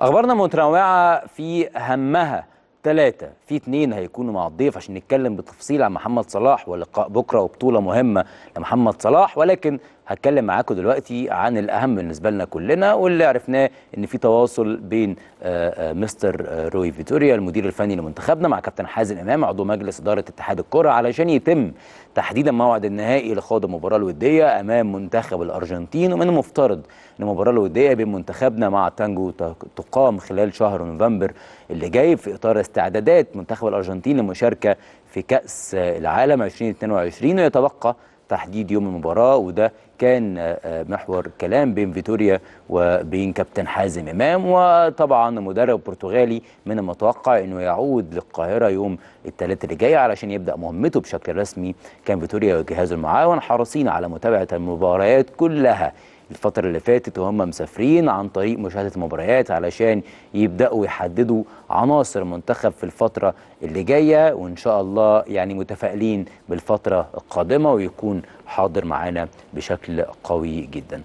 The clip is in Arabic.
أخبارنا متنوعة في همها ثلاثة في اتنين هيكونوا مع الضيف عشان نتكلم بالتفصيل عن محمد صلاح ولقاء بكره وبطوله مهمه لمحمد صلاح ولكن هتكلم معاكم دلوقتي عن الاهم بالنسبه لنا كلنا واللي عرفناه ان في تواصل بين آه، آه، مستر آه، روي فيتوريا المدير الفني لمنتخبنا مع كابتن حازم امام عضو مجلس اداره اتحاد الكره علشان يتم تحديدا موعد النهائي لخوض المباراه الوديه امام منتخب الارجنتين ومن المفترض ان المباراه الوديه بين منتخبنا مع تانجو تقام خلال شهر نوفمبر اللي جاي في اطار استعدادات منتخب الأرجنتين للمشاركة في كأس العالم 2022 ويتبقى تحديد يوم المباراة وده كان آه، محور كلام بين فيتوريا وبين كابتن حازم إمام وطبعا مدرب برتغالي من المتوقع أنه يعود للقاهرة يوم الثلاثاء اللي جاي علشان يبدأ مهمته بشكل رسمي كان فيتوريا وجهازه المعاون حريصين على متابعة المباريات كلها الفترة اللي فاتت وهم مسافرين عن طريق مشاهدة مباريات علشان يبدأوا يحددوا عناصر منتخب في الفترة اللي جاية وإن شاء الله يعني متفائلين بالفترة القادمة ويكون حاضر معانا بشكل قوي جدا